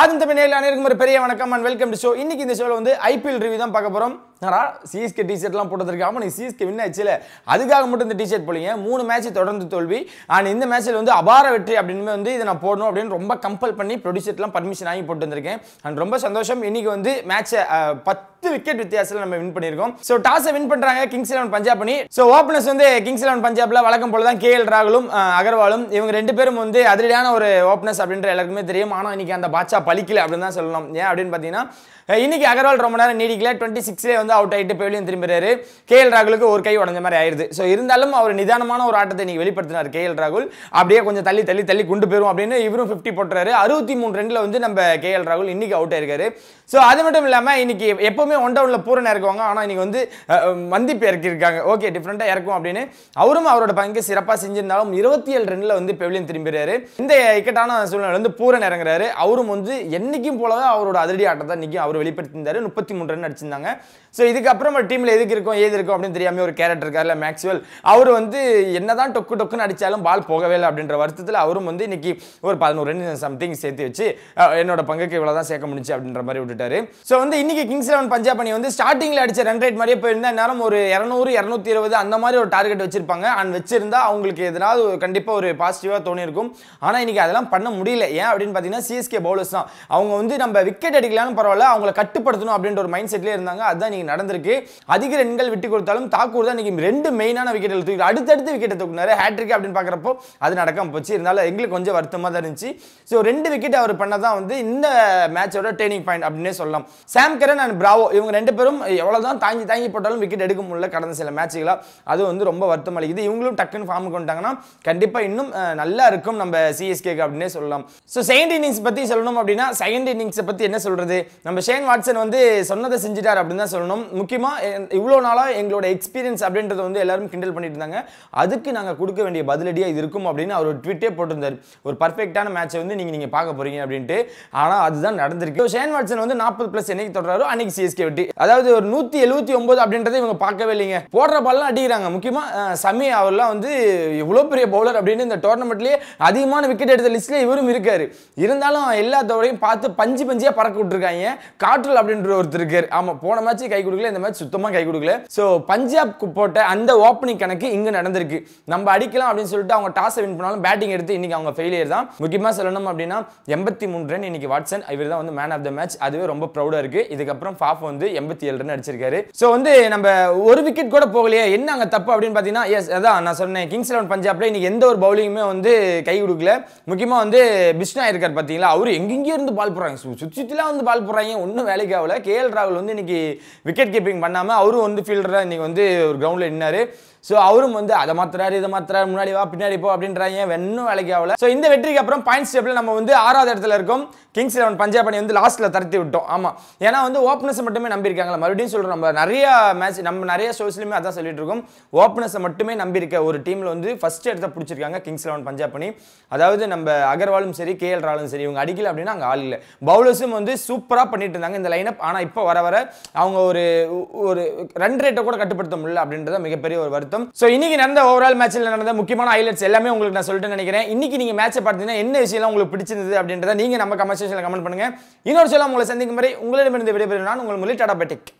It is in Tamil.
ஆதம் தமிழ் அனைவருக்கும் ஒரு பெரிய வணக்கம் அண்ட் வெல்கம் டு ஷோ இன்னைக்கு இந்த ஷோவில் வந்து ஐபிஎல் ரிவ்யூ தான் பார்க்க போகிறோம் ஆனால் சிஎஸ்கே டிஷர்ட்லாம் போட்டதற்காக நீ சிஎஸ்கே வின் ஆச்சுல அதுக்காக மட்டும் இந்த டிஷர்ட் போலீங்க மூணு மேட்ச் தொடர்ந்து தோல்வி அண்ட் இந்த மேட்ச்சில் வந்து அபார வெற்றி அப்படின்னு வந்து இதை நான் போடணும் அப்படின்னு ரொம்ப கம்பல் பண்ணி ப்ரொடியூசர்லாம் பர்மிஷன் ஆகி போட்டு வந்திருக்கேன் அண்ட் ரொம்ப சந்தோஷம் இன்னைக்கு வந்து மேட்ச்சை பத்து விக்கெட் வித்தியாசத்தில் நம்ம வின் பண்ணியிருக்கோம் ஸோ டாஸை வின் பண்ணுறாங்க கிங்ஸ் இலவன் பஞ்சாப் பண்ணி ஸோ ஓப்பனர்ஸ் வந்து கிங்ஸ் இலவன் பஞ்சாப்ல வழக்கம் போல தான் கே ராகுலும் அகர்வாலும் இவங்க ரெண்டு பேரும் வந்து அதிரடியான ஒரு ஓப்பனர்ஸ் அப்படின்ற எல்லாருக்குமே தெரியும் ஆனால் இன்னைக்கு அந்த பாட்சா பழிக்கல அப்படின்னு தான் சொல்லணும் ஏன் அப்படின்னு பார்த்தீங்கன்னா இன்னைக்கு அகர்வால் ரொம்ப நேரம் நீடிக்கல டுவெண்ட்டி சிக்ஸ்லேயே வந்து இருந்து அவுட் ஆகிட்டு பெவிலியன் திரும்புறாரு கே எல் ராகுலுக்கு ஒரு கை உடஞ்ச மாதிரி ஆயிடுது ஸோ இருந்தாலும் அவர் நிதானமான ஒரு ஆட்டத்தை நீங்கள் வெளிப்படுத்தினார் கே எல் ராகுல் அப்படியே கொஞ்சம் தள்ளி தள்ளி தள்ளி கொண்டு போயிடும் அப்படின்னு இவரும் ஃபிஃப்டி போட்டுறாரு அறுபத்தி மூணு ரெண்டில் வந்து நம்ம கே எல் ராகுல் இன்னைக்கு அவுட் ஆயிருக்காரு ஸோ அது மட்டும் இல்லாமல் இன்னைக்கு எப்போவுமே ஒன் டவுனில் பூரணம் இறக்குவாங்க ஆனால் இன்னைக்கு வந்து மந்திப்பு இறக்கியிருக்காங்க ஓகே டிஃப்ரெண்ட்டாக இறக்கும் அப்படின்னு அவரும் அவரோட பங்கு சிறப்பாக செஞ்சிருந்தாலும் இருபத்தி ஏழு ரனில் வந்து பெவிலியன் திரும்பிடுறாரு இந்த இக்கட்டான சூழ்நிலை வந்து பூரன் இறங்குறாரு அவரும் வந்து என்றைக்கும் போலதான் அவரோட அதிரடி ஆட்டத்தை இன்னைக்கு அவர் வெளிப்படுத்தியிருந்தாரு முப்பத்தி மூணு ரன் அடிச்சிருந்தாங்க ஸோ ஸோ இதுக்கப்புறம் டீமில் எதுக்கு இருக்கும் ஏது இருக்கும் அப்படின்னு தெரியாமல் ஒரு கேரக்டர் இருக்கார்ல மேக்ஸுவல் அவர் வந்து என்ன தான் டொக்கு டொக்குன்னு அடித்தாலும் பால் போகவே இல்லை அப்படின்ற வருத்தத்தில் அவரும் வந்து இன்றைக்கி ஒரு பதினோரு ரெண்டு சம்திங் சேர்த்து வச்சு என்னோட பங்குக்கு இவ்வளோ தான் சேர்க்க முடிஞ்சு அப்படின்ற மாதிரி விட்டுட்டாரு ஸோ வந்து இன்றைக்கி கிங்ஸ் லெவன் பஞ்சாப் அணி வந்து ஸ்டார்டிங்கில் அடித்த ரன் ரேட் மாதிரியே போயிருந்தால் நேரம் ஒரு இரநூறு இரநூத்தி இருபது அந்த மாதிரி ஒரு டார்கெட் வச்சிருப்பாங்க அண்ட் வச்சிருந்தா அவங்களுக்கு எதனாவது கண்டிப்பாக ஒரு பாசிட்டிவாக தோணியிருக்கும் ஆனால் இன்றைக்கி அதெல்லாம் பண்ண முடியல ஏன் அப்படின்னு பார்த்தீங்கன்னா சிஎஸ்கே பவுலர்ஸ் தான் அவங்க வந்து நம்ம விக்கெட் அடிக்கலாம்னு பரவாயில்ல அவங்களை கட்டுப்படுத்தணும் அப்படின்ற ஒரு மைண்ட் செட்லேயே இருந்தாங்க அதுதான் நடந்திருக்கு அதிக ரன்கள் விட்டு கொடுத்தாலும் தாக்கூர் தான் இன்னைக்கு ரெண்டு மெயினான விக்கெட் தூக்கி அடுத்தடுத்து விக்கெட்டை தூக்கினார் ஹேட்ரிக் அப்படின்னு பார்க்குறப்போ அது நடக்காம போச்சு இருந்தாலும் எங்களுக்கு கொஞ்சம் வருத்தமாக தான் இருந்துச்சு ஸோ ரெண்டு விக்கெட் அவர் பண்ணதான் வந்து இந்த மேட்சோட டேர்னிங் பாயிண்ட் அப்படின்னே சொல்லலாம் சாம் கரன் அண்ட் பிராவோ இவங்க ரெண்டு பேரும் எவ்வளோ தான் தாங்கி தாங்கி போட்டாலும் விக்கெட் எடுக்க முடியல கடந்த சில மேட்சுகளாக அது வந்து ரொம்ப வருத்தம் அளிக்குது இவங்களும் டக்குன்னு ஃபார்ம் கொண்டாங்கன்னா கண்டிப்பாக இன்னும் நல்லா இருக்கும் நம்ம சிஎஸ்கேக்கு அப்படின்னே சொல்லலாம் ஸோ செகண்ட் இன்னிங்ஸ் பற்றி சொல்லணும் அப்படின்னா செகண்ட் இன்னிங்ஸை பற்றி என்ன சொல்கிறது நம்ம ஷேன் வாட்சன் வந்து சொன்னதை செஞ்சுட்டார் அப்படின்னு தான் சொல்லணும் காரணம் முக்கியமாக இவ்வளோ நாளாக எங்களோட எக்ஸ்பீரியன்ஸ் அப்படின்றத வந்து எல்லாரும் கிண்டல் பண்ணிட்டு இருந்தாங்க அதுக்கு நாங்கள் கொடுக்க வேண்டிய பதிலடியாக இது இருக்கும் அப்படின்னு அவர் ஒரு ட்விட்டே போட்டிருந்தார் ஒரு பர்ஃபெக்டான மேட்சை வந்து நீங்கள் நீங்கள் பார்க்க போறீங்க அப்படின்ட்டு ஆனால் அதுதான் நடந்திருக்கு ஷேன் வாட்சன் வந்து நாற்பது பிளஸ் என்னைக்கு தொடராரோ அன்னைக்கு சிஎஸ்கே வெட்டி அதாவது ஒரு நூற்றி எழுபத்தி ஒன்பது அப்படின்றத இவங்க பார்க்கவே இல்லைங்க போடுற பால்லாம் அடிக்கிறாங்க முக்கியமாக சமி அவர்லாம் வந்து இவ்வளோ பெரிய பவுலர் அப்படின்னு இந்த டோர்னமெண்ட்லேயே அதிகமான விக்கெட் எடுத்த லிஸ்ட்டில் இவரும் இருக்காரு இருந்தாலும் எல்லா தோரையும் பார்த்து பஞ்சு பஞ்சியாக பறக்க விட்டுருக்காங்க காற்றல் அப்படின்ற ஒருத்தர் இருக்கார் ஆமாம் போன மேட்ச்சு கை கொடுக்கல இந்த மாதிரி சுத்தமாக கை கொடுக்கல ஸோ பஞ்சாப் போட்ட அந்த ஓப்பனிங் கணக்கு இங்கே நடந்திருக்கு நம்ம அடிக்கலாம் அப்படின்னு சொல்லிட்டு அவங்க டாஸை வின் பண்ணாலும் பேட்டிங் எடுத்து இன்னைக்கு அவங்க ஃபெயிலியர் தான் முக்கியமாக சொல்லணும் அப்படின்னா எண்பத்தி மூணு ரன் இன்னைக்கு வாட்சன் இவர் தான் வந்து மேன் ஆஃப் த மேட்ச் அதுவே ரொம்ப ப்ரௌடாக இருக்கு இதுக்கப்புறம் ஃபாஃப் வந்து எண்பத்தி ஏழு ரன் அடிச்சிருக்காரு ஸோ வந்து நம்ம ஒரு விக்கெட் கூட போகலையே என்ன அங்கே தப்பு அப்படின்னு பார்த்தீங்கன்னா எஸ் அதான் நான் சொன்னேன் கிங்ஸ் லெவன் பஞ்சாப்ல இன்னைக்கு எந்த ஒரு பவுலிங்குமே வந்து கை கொடுக்கல முக்கியமாக வந்து பிஷ்னா இருக்கார் பார்த்தீங்களா அவர் எங்கெங்கே இருந்து பால் போடுறாங்க சுற்றிலாம் வந்து பால் போடுறாங்க ஒன்றும் வேலைக்கு ஆகல கே எல் ராகுல் வந்து இன்னைக்கு விக்கெட் கீப்பிங் பண்ணாமல் அவரும் வந்து ஃபீல்டராக இன்றைக்கி வந்து ஒரு கிரவுண்டில் நின்னார் ஸோ அவரும் வந்து அதை மாத்திராரு இதை மாத்துறாரு முன்னாடி வா பின்னாடி போ அப்படின்றாங்க இன்னும் வேலைக்கு ஆகல ஸோ இந்த வெற்றிக்கு அப்புறம் பாயிண்ட்ஸ் டேபிள் நம்ம வந்து ஆறாவது இடத்துல இருக்கோம் கிங்ஸ் லெவன் பஞ்சாப் அணி வந்து லாஸ்ட்ல தரத்தி விட்டோம் ஆமாம் ஏன்னா வந்து ஓப்பனஸ் மட்டுமே நம்பியிருக்காங்களா மறுபடியும் சொல்றோம் நம்ம நிறைய மேட்ச் நம்ம நிறைய ஷோஸ்லையுமே அதான் சொல்லிட்டு இருக்கோம் ஓப்பனஸ் மட்டுமே நம்பியிருக்க ஒரு டீம்ல வந்து ஃபர்ஸ்ட் இடத்த பிடிச்சிருக்காங்க கிங்ஸ் லெவன் பஞ்சாப் அணி அதாவது நம்ம அகர்வாலும் சரி கே எல் ராலும் சரி இவங்க அடிக்கல அப்படின்னா அங்கே ஆள் இல்லை பவுலர்ஸும் வந்து சூப்பராக பண்ணிட்டு இருந்தாங்க இந்த லைனப் ஆனால் இப்போ வர வர அவங்க ஒரு ஒரு ரன் ரேட்டை கூட கட்டுப்படுத்த முடியல அப்படின்றத மிகப்பெரிய ஒரு வருத்தம் பொருத்தும் ஸோ இன்னைக்கு நடந்த ஓவரால் மேட்ச்சில் நடந்த முக்கியமான ஹைலைட்ஸ் எல்லாமே உங்களுக்கு நான் சொல்லிட்டு நினைக்கிறேன் இன்னைக்கு நீங்கள் மேட்ச்சை பார்த்தீங்கன்னா என்ன விஷயம் உங்களுக்கு பிடிச்சிருந்தது அப்படின்றத நீங்கள் நம்ம கமெண்ட் கமெண்ட் பண்ணுங்க இன்னொரு சொல்ல உங்களை சந்திக்கும் வரை உங்களிடமிருந்து விடைபெறும் நான் உங்கள் மொழி பெட்டிக்